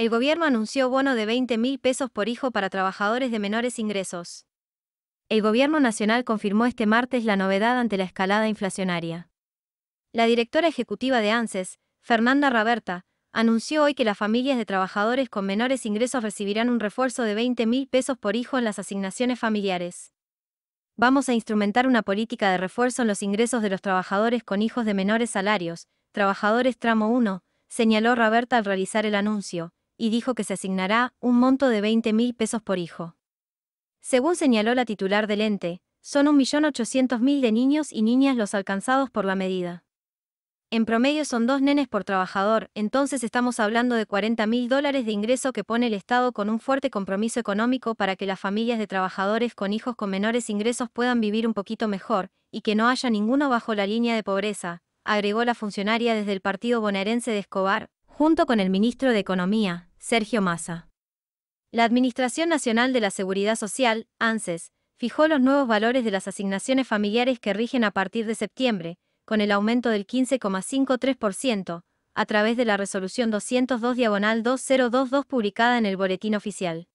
El gobierno anunció bono de 20.000 pesos por hijo para trabajadores de menores ingresos. El gobierno nacional confirmó este martes la novedad ante la escalada inflacionaria. La directora ejecutiva de ANSES, Fernanda Raberta, anunció hoy que las familias de trabajadores con menores ingresos recibirán un refuerzo de 20 mil pesos por hijo en las asignaciones familiares. Vamos a instrumentar una política de refuerzo en los ingresos de los trabajadores con hijos de menores salarios, trabajadores tramo 1, señaló Raberta al realizar el anuncio, y dijo que se asignará un monto de 20.000 mil pesos por hijo. Según señaló la titular del ente, son 1.800.000 de niños y niñas los alcanzados por la medida. En promedio son dos nenes por trabajador, entonces estamos hablando de 40.000 mil dólares de ingreso que pone el Estado con un fuerte compromiso económico para que las familias de trabajadores con hijos con menores ingresos puedan vivir un poquito mejor, y que no haya ninguno bajo la línea de pobreza, agregó la funcionaria desde el partido bonaerense de Escobar, junto con el ministro de Economía, Sergio Massa. La Administración Nacional de la Seguridad Social, ANSES, fijó los nuevos valores de las asignaciones familiares que rigen a partir de septiembre, con el aumento del 15,53%, a través de la Resolución 202-2022 publicada en el Boletín Oficial.